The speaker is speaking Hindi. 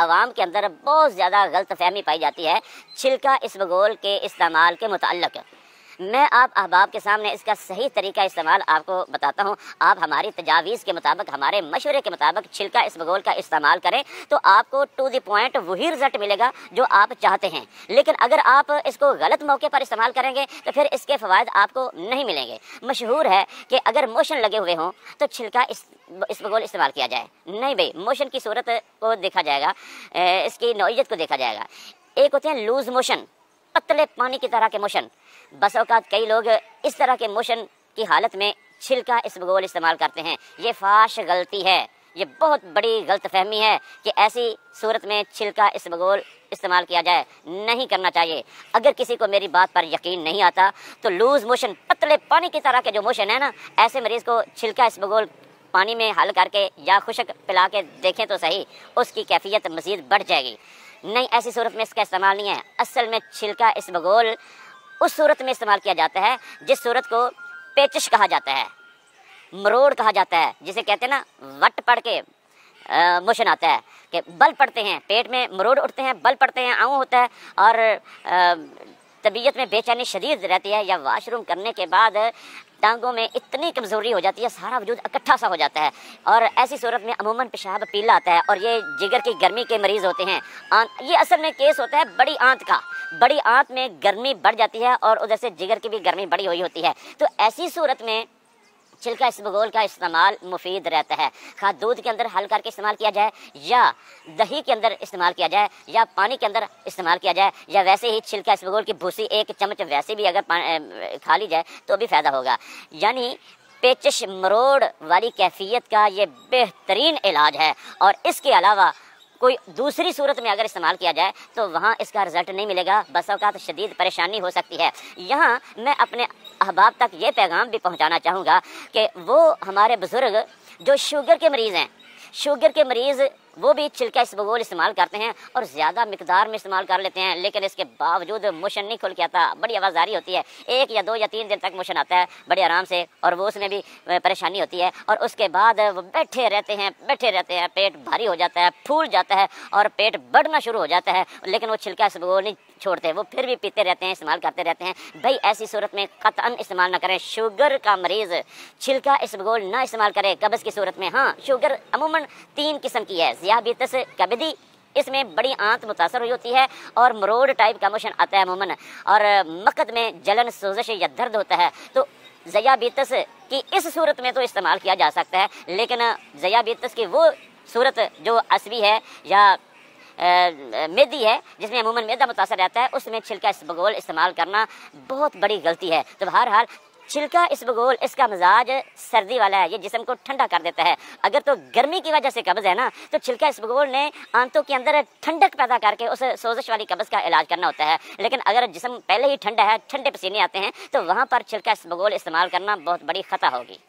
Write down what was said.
आवाम के अंदर बहुत ज़्यादा गलत फहमी पाई जाती है छिलका इसबगोल के इस्तेमाल के मुतल मैं आप अहबाब के सामने इसका सही तरीका इस्तेमाल आपको बताता हूँ आप हमारी तजावीज़ के मुताबिक हमारे मशवरे के मुताबिक छिलका इस बगोल का इस्तेमाल करें तो आपको टू दी पॉइंट वही रिजल्ट मिलेगा जो आप चाहते हैं लेकिन अगर आप इसको गलत मौके पर इस्तेमाल करेंगे तो फिर इसके फ़वाद आपको नहीं मिलेंगे मशहूर है कि अगर मोशन लगे हुए हों तो छिलका इस बगोल इस्तेमाल किया जाए नहीं भाई मोशन की सूरत को देखा जाएगा इसकी नौीयत को देखा जाएगा एक होते हैं लूज़ मोशन पतले पानी की तरह के मोशन बस अवकात कई लोग इस तरह के मोशन की हालत में छिलका इस भगोल इस्तेमाल करते हैं ये फाश गलती है ये बहुत बड़ी गलत फहमी है कि ऐसी सूरत में छिलका इस भगोल इस्तेमाल किया जाए नहीं करना चाहिए अगर किसी को मेरी बात पर यकीन नहीं आता तो लूज मोशन पतले पानी की तरह के जो मोशन है ना ऐसे मरीज को छिलका इस भगोल पानी में हल करके या खुशक पिला के देखें तो सही उसकी कैफियत मज़ीद बढ़ जाएगी नहीं ऐसी सूरत में इसका इस्तेमाल नहीं है असल में छिलका इस बगोल उस सूरत में इस्तेमाल किया जाता है जिस सूरत को पेचिश कहा जाता है मरोड़ कहा जाता है जिसे कहते हैं ना वट पड़ के मोशन आता है कि बल पड़ते हैं पेट में मरोड़ उठते हैं बल पड़ते हैं आऊ होता है और तबीयत में बेचैनी शदीद रहती है या वाशरूम करने के बाद टांगों में इतनी कमज़ोरी हो जाती है सारा वजूद इकट्ठा सा हो जाता है और ऐसी सूरत में अमूमन पेशाब पीला आता है और ये जिगर की गर्मी के मरीज़ होते हैं आंत ये असल में केस होता है बड़ी आंत का बड़ी आंत में गर्मी बढ़ जाती है और उधर से जिगर की भी गर्मी बड़ी हुई होती है तो ऐसी सूरत में छिलका इसबगोल का इस्तेमाल मुफीद रहता है खा दूध के अंदर हल करके इस्तेमाल किया जाए या दही के अंदर इस्तेमाल किया जाए या पानी के अंदर इस्तेमाल किया जाए या वैसे ही छिलका इसबगोल की भूसी एक चम्मच वैसे भी अगर खा ली जाए तो भी फ़ायदा होगा यानी पेचश मरोड़ वाली कैफियत का ये बेहतरीन इलाज है और इसके अलावा कोई दूसरी सूरत में अगर इस्तेमाल किया जाए तो वहाँ इसका रिजल्ट नहीं मिलेगा बस अवकात शदीद परेशानी हो सकती है यहाँ मैं अपने अहबाब तक ये पैगाम भी पहुँचाना चाहूँगा कि वो हमारे बुज़ुर्ग जो शुगर के मरीज़ हैं शुगर के मरीज़ वो भी छिलका इस बगोल इस्तेमाल करते हैं और ज़्यादा मकदार में इस्तेमाल कर लेते हैं लेकिन इसके बावजूद मोशन नहीं खुल के आता बड़ी रही होती है एक या दो या तीन दिन तक मोशन आता है बड़े आराम से और वो उसमें भी परेशानी होती है और उसके बाद वो बैठे रहते हैं बैठे रहते हैं पेट भारी हो जाता है फूल जाता है और पेट बढ़ना शुरू हो जाता है लेकिन वो छिलका इस बगोल नहीं छोड़ते वो फिर भी पीते रहते हैं इस्तेमाल करते रहते हैं भाई ऐसी सूरत में कतन इस्तेमाल ना करें शुगर का मरीज़ छिलका इसबगोल ना इस्तेमाल करें कब्ज़ की सूरत में हाँ शुगर अमूमन तीन किस्म की है जियाबितस कबदी इसमें बड़ी आंत मुतासर हुई होती है और मरोड टाइप का मोशन आता है अमूमन और मकद में जलन सोजश या दर्द होता है तो बीतस की इस सूरत में तो इस्तेमाल किया जा सकता है लेकिन जयाबीतस की वो सूरत जो असवी है या मेदी है जिसमें अमूमन मैदा मुतासर रहता है उसमें छिलका इस बगोल इस्तेमाल करना बहुत बड़ी गलती है तो बहरहाल छिलका इस बगोल इसका मजाज सर्दी वाला है ये जिसम को ठंडा कर देता है अगर तो गर्मी की वजह से कब्ज़ है ना तो छिलका इस बगोल ने आंतों के अंदर ठंडक पैदा करके उस सोजिश वाली कब्ज़ का इलाज करना होता है लेकिन अगर जिसम पहले ही ठंडा है ठंडे पसीने आते हैं तो वहाँ पर छिलका इस बगोल इस्तेमाल करना बहुत बड़ी ख़ता होगी